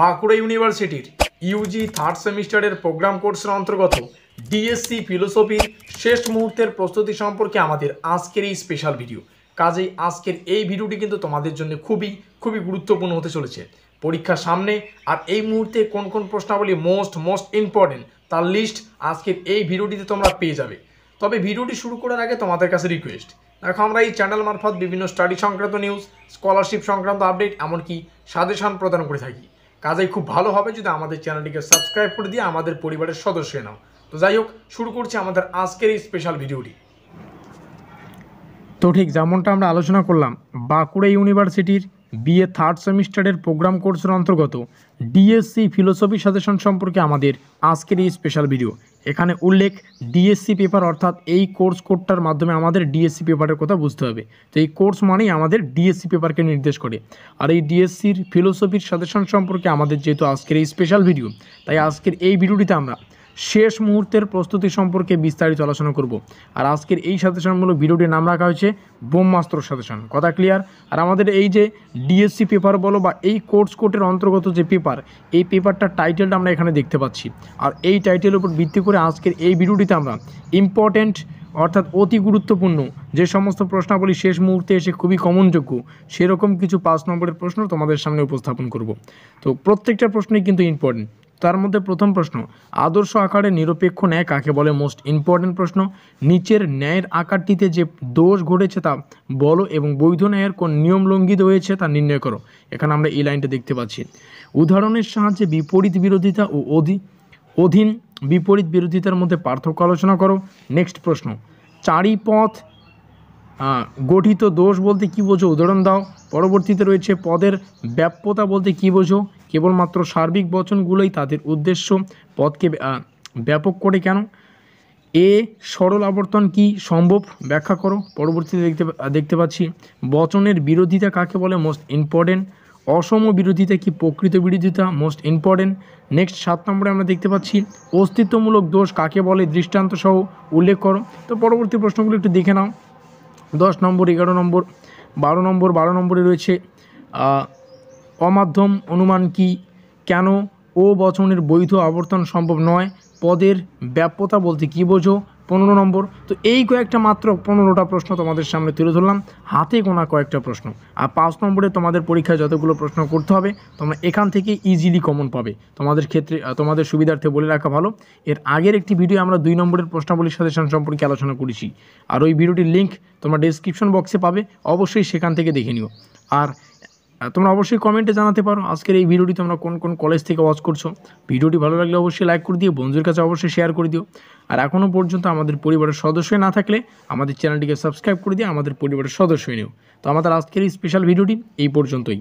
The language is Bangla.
বাঁকুড়া ইউনিভার্সিটির ইউজি থার্ড সেমিস্টারের প্রোগ্রাম কোর্সের অন্তর্গত ডিএসসি ফিলোসফির শেষ মুহূর্তের প্রস্তুতি সম্পর্কে আমাদের আজকের এই স্পেশাল ভিডিও কাজেই আজকের এই ভিডিওটি কিন্তু তোমাদের জন্য খুবই খুবই গুরুত্বপূর্ণ হতে চলেছে পরীক্ষা সামনে আর এই মুহূর্তে কোন কোন প্রশ্নাবলী মোস্ট মোস্ট ইম্পর্টেন্ট তার লিস্ট আজকের এই ভিডিওটিতে তোমরা পেয়ে যাবে তবে ভিডিওটি শুরু করার আগে তোমাদের কাছে রিকোয়েস্ট দেখো আমরা এই চ্যানেল মারফত বিভিন্ন স্টাডি সংক্রান্ত নিউজ স্কলারশিপ সংক্রান্ত আপডেট এমনকি সাজেশন প্রদান করে থাকি কাজে খুব ভালো হবে যদি আমাদের চ্যানেলটিকে সাবস্ক্রাইব করে দিয়ে আমাদের পরিবারের সদস্য নাও তো যাই হোক শুরু করছি আমাদের আজকের এই স্পেশাল ভিডিওটি তো ঠিক যেমনটা আমরা আলোচনা করলাম বাঁকুড়া ইউনিভার্সিটির বিএ থার্ড সেমিস্টারের প্রোগ্রাম কোর্সের অন্তর্গত ডিএসসি ফিলোসফি সাজেশন সম্পর্কে আমাদের আজকের এই স্পেশাল ভিডিও এখানে উল্লেখ ডিএসসি পেপার অর্থাৎ এই কোর্স কোডটার মাধ্যমে আমাদের ডিএসসি পেপারের কথা বুঝতে হবে তো এই কোর্স মানেই আমাদের ডিএসসি পেপারকে নির্দেশ করে আর এই ডিএসসির ফিলোসফির সাজেশন সম্পর্কে আমাদের যেহেতু আজকের এই স্পেশাল ভিডিও তাই আজকের এই ভিডিওটিতে আমরা শেষ মুহূর্তের প্রস্তুতি সম্পর্কে বিস্তারিত আলোচনা করব আর আজকের এই সাজেশনমূলক ভিডিওটির নাম রাখা হয়েছে ব্রহ্মাস্ত্র সাজেশন কথা ক্লিয়ার আর আমাদের এই যে ডিএসসি পেপার বলো বা এই কোর্স কোর্টের অন্তর্গত যে পেপার এই পেপারটা টাইটেলটা আমরা এখানে দেখতে পাচ্ছি আর এই টাইটেলের উপর ভিত্তি করে আজকের এই ভিডিওটিতে আমরা ইম্পর্ট্যান্ট অর্থাৎ অতি গুরুত্বপূর্ণ যে সমস্ত প্রশ্নাবলী শেষ মুহূর্তে এসে খুবই কমনযোগ্য সেরকম কিছু পাঁচ নম্বরের প্রশ্ন তোমাদের সামনে উপস্থাপন করব তো প্রত্যেকটা প্রশ্নই কিন্তু ইম্পর্টেন্ট তার মধ্যে প্রথম প্রশ্ন আদর্শ আকারে নিরপেক্ষ ন্যায় কাকে বলে মোস্ট ইম্পর্টেন্ট প্রশ্ন নিচের ন্যায়ের আকারটিতে যে দোষ ঘটেছে তা বলো এবং বৈধ ন্যায়ের কোন নিয়ম লঙ্ঘিত হয়েছে তা নির্ণয় করো এখানে আমরা এই লাইনটা দেখতে পাচ্ছি উদাহরণের সাহায্যে বিপরীত বিরোধিতা ও অধি অধীন বিপরীত বিরোধিতার মধ্যে পার্থক্য আলোচনা করো নেক্সট প্রশ্ন চারিপথ গঠিত দোষ বলতে কি বোঝো উদাহরণ দাও পরবর্তীতে রয়েছে পদের ব্যাপ্যতা বলতে কি বোঝো কেবলমাত্র সার্বিক বচনগুলোই তাদের উদ্দেশ্য পদকে ব্যাপক করে কেন এ সরল আবর্তন কি সম্ভব ব্যাখ্যা করো পরবর্তীতে দেখতে দেখতে পাচ্ছি বচনের বিরোধিতা কাকে বলে মোস্ট ইম্পর্টেন্ট অসম বিরোধিতা কি প্রকৃত বিরোধিতা মোস্ট ইম্পর্টেন্ট নেক্সট সাত নম্বরে আমরা দেখতে পাচ্ছি অস্তিত্বমূলক দোষ কাকে বলে দৃষ্টান্ত সহ উল্লেখ করো তো পরবর্তী প্রশ্নগুলো একটু দেখে নাও দশ নম্বর এগারো নম্বর বারো নম্বর বারো নম্বরে রয়েছে অমাধ্যম অনুমান কি কেন ও বচনের বৈধ আবর্তন সম্ভব নয় পদের ব্যাপ্যতা বলতে কী বোঝো পনেরো নম্বর তো এই কয়েকটা মাত্র পনেরোটা প্রশ্ন তোমাদের সামনে তুলে ধরলাম হাতে গোনা কয়েকটা প্রশ্ন আর পাঁচ নম্বরে তোমাদের পরীক্ষায় যতগুলো প্রশ্ন করতে হবে তোমরা এখান থেকে ইজিলি কমন পাবে তোমাদের ক্ষেত্রে তোমাদের সুবিধার্থে বলে রাখা ভালো এর আগের একটি ভিডিও আমরা দুই নম্বরের প্রশ্নাবলীর সাথে সম্পর্কে আলোচনা করেছি আর ওই ভিডিওটির লিঙ্ক তোমরা ডিসক্রিপশন বক্সে পাবে অবশ্যই সেখান থেকে দেখে নিও আর তোমরা অবশ্যই কমেন্টে জানাতে পারো আজকের এই ভিডিওটি তোমরা কোন কোন কলেজ থেকে ওয়াচ করছো ভিডিওটি ভালো লাগলে অবশ্যই লাইক করে দিও বন্ধুর কাছে অবশ্যই শেয়ার করে দিও আর এখনও পর্যন্ত আমাদের পরিবারের সদস্য না থাকলে আমাদের চ্যানেলটিকে সাবস্ক্রাইব করে দিয়ে আমাদের পরিবারের সদস্য নিও তো আমাদের আজকের এই স্পেশাল ভিডিওটি এই পর্যন্তই